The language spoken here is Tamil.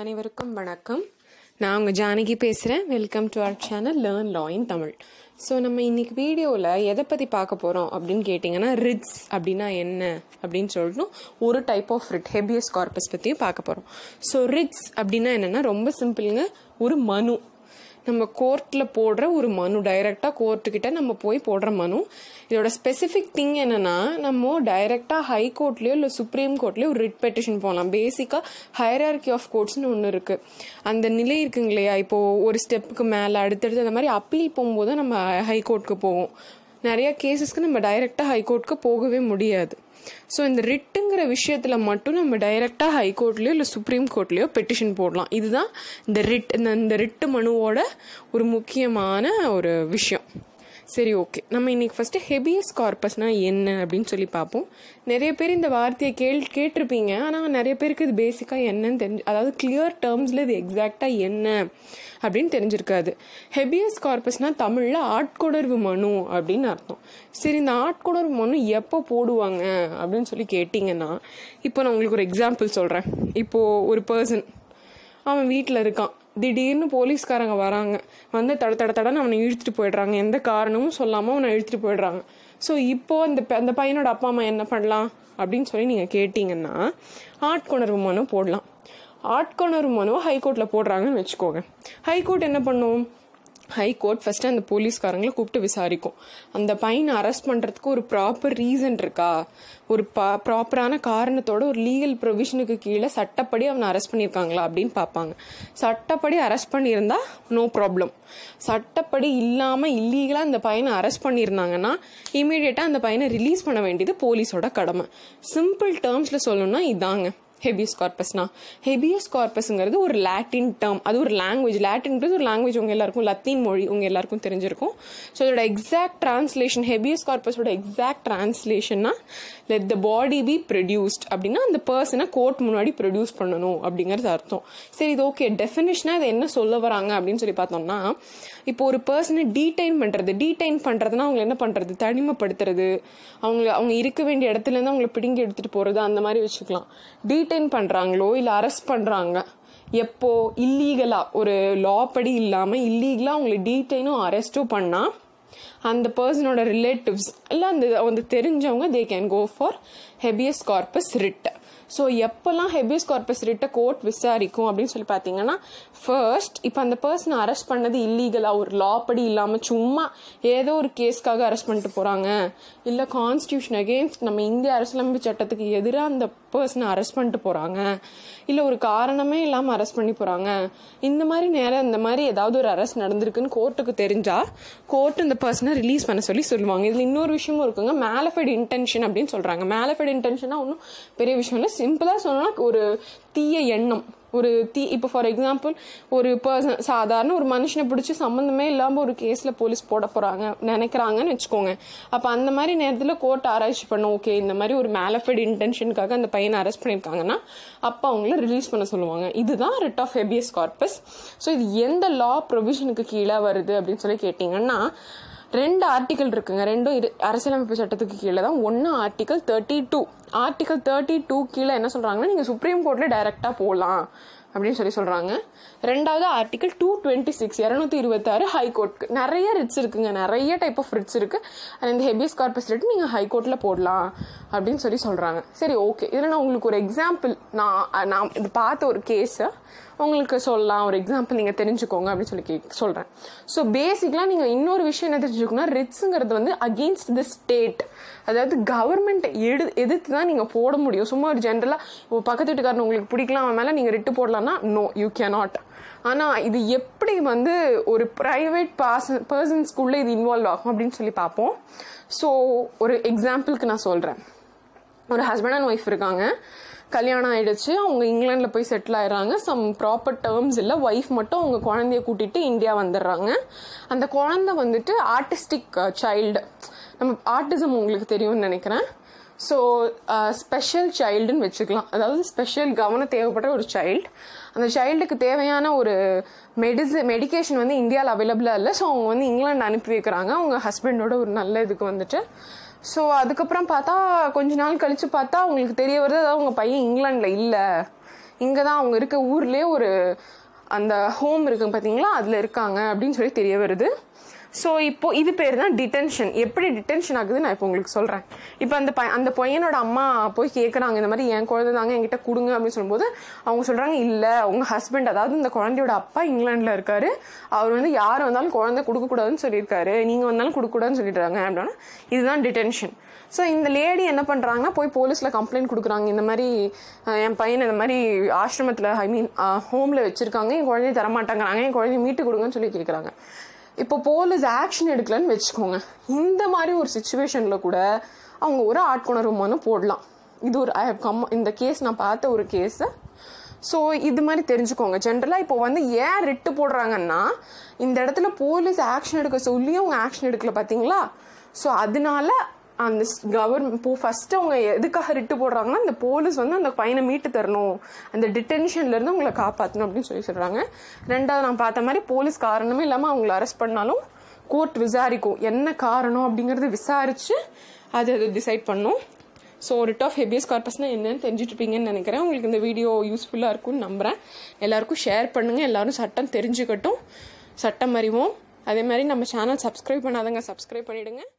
அனைவருக்கும் வணக்கம் நான் உங்கள் ஜானகி பேசுகிறேன் welcome to our channel learn law in Tamil so நம்ம இன்றைக்கி வீடியோவில் எதை பற்றி பார்க்க போகிறோம் அப்படின்னு கேட்டிங்கன்னா ரிட்ஸ் அப்படின்னா என்ன அப்படின்னு சொல்லணும் ஒரு type of writ habeas corpus பற்றியும் பார்க்க போகிறோம் ஸோ ரிட்ஸ் அப்படின்னா என்னென்னா ரொம்ப சிம்பிளுங்க ஒரு மனு நம்ம கோர்ட்டில் போடுற ஒரு மனு டைரெக்டாக கோர்ட்டுக்கிட்ட நம்ம போய் போடுற மனு இதோட ஸ்பெசிஃபிக் திங் என்னென்னா நம்ம டைரெக்டாக ஹை கோர்ட்லேயோ இல்லை சுப்ரீம் கோர்ட்லேயோ ஒரு ரிட் பெட்டிஷன் போகலாம் பேசிக்காக ஹையரார்கி ஆஃப் கோர்ட்ஸ்னு ஒன்று இருக்குது அந்த நிலை இருக்குங்க இல்லையா இப்போது ஒரு ஸ்டெப்புக்கு மேலே அடுத்தடுத்து அந்த மாதிரி அப்பீல் போகும்போது நம்ம ஹை கோர்ட்டுக்கு போவோம் நிறையா கேசஸ்க்கு நம்ம டைரெக்டாக ஹைகோர்ட்டுக்கு போகவே முடியாது ஸோ இந்த ரிட்டுங்கிற விஷயத்தில் மட்டும் நம்ம டைரெக்டாக ஹைகோர்ட்லேயோ இல்லை சுப்ரீம் கோர்ட்லேயோ பெட்டிஷன் போடலாம் இதுதான் இந்த ரிட் இந்த ரிட்டு மனுவோட ஒரு முக்கியமான ஒரு விஷயம் சரி ஓகே நம்ம இன்றைக்கி ஃபஸ்ட்டு ஹெபியஸ் கார்பஸ்னால் என்ன அப்படின்னு சொல்லி பார்ப்போம் நிறைய பேர் இந்த வார்த்தையை கேள் கேட்டிருப்பீங்க ஆனால் நிறைய பேருக்கு இது பேசிக்காக என்னன்னு தெரிஞ்சு அதாவது கிளியர் டேர்ம்ஸில் இது எக்ஸாக்டாக என்ன அப்படின்னு தெரிஞ்சிருக்காது ஹெபியஸ் கார்பஸ்னால் தமிழில் ஆட்கொடர்வு மனு அப்படின்னு அர்த்தம் சரி இந்த ஆட்கொடர்வு மனு எப்போ போடுவாங்க அப்படின்னு சொல்லி கேட்டிங்கன்னா இப்போ நான் உங்களுக்கு ஒரு எக்ஸாம்பிள் சொல்கிறேன் இப்போது ஒரு பர்சன் அவன் வீட்டில் இருக்கான் திடீர்னு போலீஸ்காரங்க வராங்க வந்து தட தட தடன்னு அவனை இழுத்துட்டு போயிடுறாங்க எந்த காரணமும் சொல்லாமல் அவனை இழுத்துட்டு போயிடுறாங்க ஸோ இப்போது அந்த அந்த பையனோட அப்பா அம்மா என்ன பண்ணலாம் அப்படின்னு சொல்லி நீங்கள் கேட்டிங்கன்னா ஆட்கொணர்வு மனு போடலாம் ஆட்கொணர்வு மனுவை ஹைகோர்ட்டில் போடுறாங்கன்னு வச்சுக்கோங்க ஹைகோர்ட் என்ன பண்ணுவோம் ஹை கோர்ட் ஃபஸ்ட்டு அந்த போலீஸ்காரங்களை கூப்பிட்டு விசாரிக்கும் அந்த பையனை அரெஸ்ட் பண்ணுறதுக்கு ஒரு ப்ராப்பர் ரீசன் இருக்கா ஒரு பா ப்ராப்பரான காரணத்தோட ஒரு லீகல் ப்ரொவிஷனுக்கு கீழே சட்டப்படி அவனை அரெஸ்ட் பண்ணியிருக்காங்களா அப்படின்னு பார்ப்பாங்க சட்டப்படி அரெஸ்ட் பண்ணியிருந்தா நோ ப்ராப்ளம் சட்டப்படி இல்லாமல் இல்லீகலாக அந்த பையனை அரெஸ்ட் பண்ணியிருந்தாங்கன்னா இமீடியட்டாக அந்த பையனை ரிலீஸ் பண்ண வேண்டியது போலீஸோட கடமை சிம்பிள் டேர்ம்ஸில் சொல்லணும்னா இதாங்க ஹெபியஸ் கார்பஸ்னா ஹெபியஸ் கார்பஸ்ங்கிறது ஒரு லாட்டின் டேர்ம் அது ஒரு லாங்குவேஜ் லாட்டின்றது ஒரு லாங்குவேஜ் உங்கள் எல்லாருக்கும் லத்தீன் மொழி உங்கள் எல்லாருக்கும் தெரிஞ்சிருக்கும் ஸோ அதோட எக்ஸாக்ட் ட்ரான்ஸ்லேஷன் ஹெபியஸ் கார்பஸோட எக்ஸாக்ட் ட்ரான்ஸ்லேஷன்னா let the body be produced அப்படின்னா அந்த பர்சனை கோர்ட் முன்னாடி ப்ரொடியூஸ் பண்ணணும் அப்படிங்கிறது அர்த்தம் சரி இது ஓகே டெஃபினேஷனாக இது என்ன சொல்ல வராங்க அப்படின்னு சொல்லி பார்த்தோம்னா இப்போ ஒரு பர்சனை டீடைன் பண்ணுறது டீடைன் பண்ணுறதுனா அவங்க என்ன பண்ணுறது தனிமைப்படுத்துறது அவங்கள அவங்க இருக்க வேண்டிய இடத்துலேருந்து அவங்கள பிடுங்கி எடுத்துகிட்டு போகிறது அந்த மாதிரி வச்சுக்கலாம் டீட் டிடெயின் பண்ணுறாங்களோ இல்லை அரெஸ்ட் பண்ணுறாங்க எப்போ இல்லீகலாக ஒரு லா படி இல்லாமல் இல்லீகலாக அவங்கள டீடெயினும் அரெஸ்ட்டும் பண்ணால் அந்த பர்சனோட ரிலேட்டிவ்ஸ் இல்லை அந்த வந்து தெரிஞ்சவங்க they can go for habeas corpus ரிட்ட ஸோ எப்போல்லாம் ஹெபியஸ் கார்பஸ் ரிட்ட கோர்ட் விசாரிக்கும் அப்படின்னு சொல்லி பார்த்தீங்கன்னா ஃபர்ஸ்ட் இப்போ அந்த பர்சனை அரெஸ்ட் பண்ணது இல்லீகலாக ஒரு லா படி இல்லாமல் சும்மா ஏதோ ஒரு கேஸ்க்காக அரெஸ்ட் பண்ணிட்டு போகிறாங்க இல்லை கான்ஸ்டியூஷன் அகேன்ஸ்ட் நம்ம இந்திய அரசியலமைப்பு சட்டத்துக்கு எதிராக அந்த பர்சனை அரெஸ்ட் பண்ணிட்டு போகிறாங்க இல்லை ஒரு காரணமே இல்லாமல் அரெஸ்ட் பண்ணி போகிறாங்க இந்த மாதிரி நேரம் இந்த மாதிரி ஏதாவது ஒரு அரெஸ்ட் நடந்திருக்குன்னு கோர்ட்டுக்கு தெரிஞ்சால் கோர்ட் இந்த பர்சனை ரிலீஸ் பண்ண சொல்லி சொல்லுவாங்க இதில் இன்னொரு விஷயமும் இருக்குங்க மேலஃபைட் இன்டென்ஷன் அப்படின்னு சொல்கிறாங்க மேலஃபைட் இன்டென்ஷனா ஒன்றும் பெரிய விஷயம் இல்லை சிம்பிளாக சொன்னா ஒரு தீய எண்ணம் ஒரு தீ இப்போ ஃபார் எக்ஸாம்பிள் ஒரு பர்சன் சாதாரண ஒரு மனுஷனை பிடிச்சி சம்மந்தமே இல்லாமல் ஒரு கேஸில் போலீஸ் போட போகிறாங்க நினைக்கிறாங்கன்னு வச்சுக்கோங்க அப்போ அந்த மாதிரி நேரத்தில் கோர்ட் ஆராய்ச்சி பண்ணும் ஓகே இந்த மாதிரி ஒரு மேலஃபைட் இன்டென்ஷனுக்காக அந்த பையனை அரெஸ்ட் பண்ணியிருக்காங்கன்னா அப்போ அவங்கள ரிலீஸ் பண்ண சொல்லுவாங்க இதுதான் writ of habeas corpus so இது எந்த லா ப்ரொவிஷனுக்கு கீழே வருது அப்படின்னு சொல்லி கேட்டிங்கன்னா ரெண்டு ஆர்டிக்கல் இருக்குங்க ரெண்டும் இரு அரசியலமைப்பு சட்டத்துக்கு கீழே தான் ஒன்று article thirty two article thirty two கீழே என்ன சொல்கிறாங்கன்னா நீங்கள் சுப்ரீம் கோர்ட்டில் டைரெக்டாக போகலாம் அப்படின்னு சொல்லி சொல்கிறாங்க ரெண்டாவது ஆர்டிகல் டூ டுவெண்ட்டி சிக்ஸ் இரநூத்தி இருபத்தாறு ஹைகோர்ட்க்கு நிறைய ரிட்ஸ் இருக்குங்க நிறைய டைப் ஆஃப் ரிட்ஸ் இருக்குது அண்ட் இந்த ஹெபியஸ் கார்பஸ் ரிட் ஹை ஹைகோர்ட்டில் போடலாம் அப்படின்னு சொல்லி சொல்கிறாங்க சரி ஓகே இதில் நான் உங்களுக்கு ஒரு எக்ஸாம்பிள் நான் நான் இது பார்த்த ஒரு கேஸை உங்களுக்கு சொல்லலாம் ஒரு எக்ஸாம்பிள் நீங்கள் தெரிஞ்சுக்கோங்க அப்படின்னு சொல்லி கே சொல்கிறேன் ஸோ பேசிக்கலாக நீங்கள் இன்னொரு விஷயம் என்ன தெரிஞ்சுக்கணும்னா ரிட்ஸுங்கிறது வந்து அகெயின்ஸ்ட் தி ஸ்டேட் அதாவது கவர்மெண்ட் எடு எதிர்த்து தான் நீங்கள் போட முடியும் சும்மா ஒரு ஜென்ரலாக இப்போ பக்கத்து வீட்டுக்காரன் உங்களுக்கு பிடிக்கலாம் அவன் மேலே நீங்கள் ரிட்டு போடலாம் பண்ணலான்னா நோ யூ கேனாட் ஆனால் இது எப்படி வந்து ஒரு ப்ரைவேட் பர்சன் பர்சன்ஸ்குள்ளே இது இன்வால்வ் ஆகும் அப்படின்னு சொல்லி பார்ப்போம் ஸோ ஒரு எக்ஸாம்பிளுக்கு நான் சொல்கிறேன் ஒரு ஹஸ்பண்ட் அண்ட் ஒய்ஃப் இருக்காங்க கல்யாணம் ஆயிடுச்சு அவங்க இங்கிலாண்டில் போய் செட்டில் ஆயிடுறாங்க சம் ப்ராப்பர் டேர்ம்ஸ் இல்லை ஒய்ஃப் மட்டும் அவங்க குழந்தைய கூட்டிகிட்டு இந்தியா வந்துடுறாங்க அந்த குழந்தை வந்துட்டு ஆர்டிஸ்டிக் சைல்டு uh, நம்ம ஆர்டிசம் உங்களுக்கு தெரியும்னு நினைக்கிறேன் ஸோ ஸ்பெஷல் சைல்டுன்னு வச்சுக்கலாம் அதாவது ஸ்பெஷல் கவனம் தேவைப்படுற ஒரு சைல்டு அந்த சைல்டுக்கு தேவையான ஒரு மெடிசி மெடிக்கேஷன் வந்து இந்தியாவில் அவைலபிளாக இல்லை ஸோ அவங்க வந்து இங்கிலாந்து அனுப்பி வைக்கிறாங்க அவங்க ஹஸ்பண்டோட ஒரு நல்ல இதுக்கு வந்துட்டு ஸோ அதுக்கப்புறம் பார்த்தா கொஞ்ச நாள் கழித்து பார்த்தா அவங்களுக்கு தெரிய வருது அதாவது அவங்க பையன் இங்கிலாண்டில் இல்லை இங்கே தான் அவங்க இருக்க ஊர்லேயே ஒரு அந்த ஹோம் இருக்குது பார்த்தீங்களா அதில் இருக்காங்க அப்படின்னு சொல்லி தெரிய வருது ஸோ இப்போ இது பேர் தான் டிடென்ஷன் எப்படி டிடென்ஷன் ஆகுதுன்னு நான் இப்போ உங்களுக்கு சொல்கிறேன் இப்போ அந்த ப அந்த பையனோட அம்மா போய் கேட்குறாங்க இந்த மாதிரி என் குழந்தை தாங்க என்கிட்ட கொடுங்க அப்படின்னு சொல்லும்போது அவங்க சொல்கிறாங்க இல்லை உங்கள் ஹஸ்பண்ட் அதாவது இந்த குழந்தையோட அப்பா இங்கிலாண்டில் இருக்காரு அவர் வந்து யார் வந்தாலும் குழந்தை கொடுக்கக்கூடாதுன்னு சொல்லியிருக்காரு நீங்கள் வந்தாலும் கொடுக்கக்கூடாதுன்னு சொல்லிடுறாங்க அப்படின்னா இதுதான் டிடென்ஷன் ஸோ இந்த லேடி என்ன பண்ணுறாங்கன்னா போய் போலீஸில் கம்ப்ளைண்ட் கொடுக்குறாங்க இந்த மாதிரி என் பையன் இந்த மாதிரி ஆசிரமத்தில் ஐ மீன் ஹோமில் வச்சுருக்காங்க என் குழந்தைய தரமாட்டேங்கிறாங்க என் குழந்தைய மீட்டு கொடுங்கன்னு சொல்லி கேட்குறாங்க இப்போ போலீஸ் ஆக்ஷன் எடுக்கலன்னு வச்சுக்கோங்க இந்த மாதிரி ஒரு சுச்சுவேஷனில் கூட அவங்க ஒரு மனு போடலாம் இது ஒரு ஐ ஹவ் கம் இந்த கேஸ் நான் பார்த்த ஒரு கேஸு ஸோ இது மாதிரி தெரிஞ்சுக்கோங்க ஜென்ரலாக இப்போ வந்து ஏன் ரிட்டு போடுறாங்கன்னா இந்த இடத்துல போலீஸ் ஆக்ஷன் எடுக்க சொல்லி அவங்க ஆக்ஷன் எடுக்கல பார்த்தீங்களா ஸோ அதனால அந்த கவர்மெண்ட் இப்போ ஃபர்ஸ்ட் அவங்க எதுக்காக ரிட்டு போடுறாங்கன்னா அந்த போலீஸ் வந்து அந்த பையனை மீட்டு தரணும் அந்த டிடென்ஷன்லேருந்து அவங்களை காப்பாற்றணும் அப்படின்னு சொல்லி சொல்கிறாங்க ரெண்டாவது நான் பார்த்த மாதிரி போலீஸ் காரணமே இல்லாமல் அவங்களை அரெஸ்ட் பண்ணாலும் கோர்ட் விசாரிக்கும் என்ன காரணம் அப்படிங்கறத விசாரித்து அது அதை டிசைட் பண்ணும் ஸோ ரிட் ஆஃப் ஹெபியஸ் என்னன்னு என்னென்னு தெரிஞ்சுட்ருப்பீங்கன்னு நினைக்கிறேன் உங்களுக்கு இந்த வீடியோ யூஸ்ஃபுல்லாக இருக்கும்னு நம்புறேன் எல்லாருக்கும் ஷேர் பண்ணுங்கள் எல்லாரும் சட்டம் தெரிஞ்சுக்கட்டும் சட்டம் அறிவோம் அதே மாதிரி நம்ம சேனல் சப்ஸ்கிரைப் பண்ணாதங்க சப்ஸ்கிரைப் பண்ணிவிடுங்க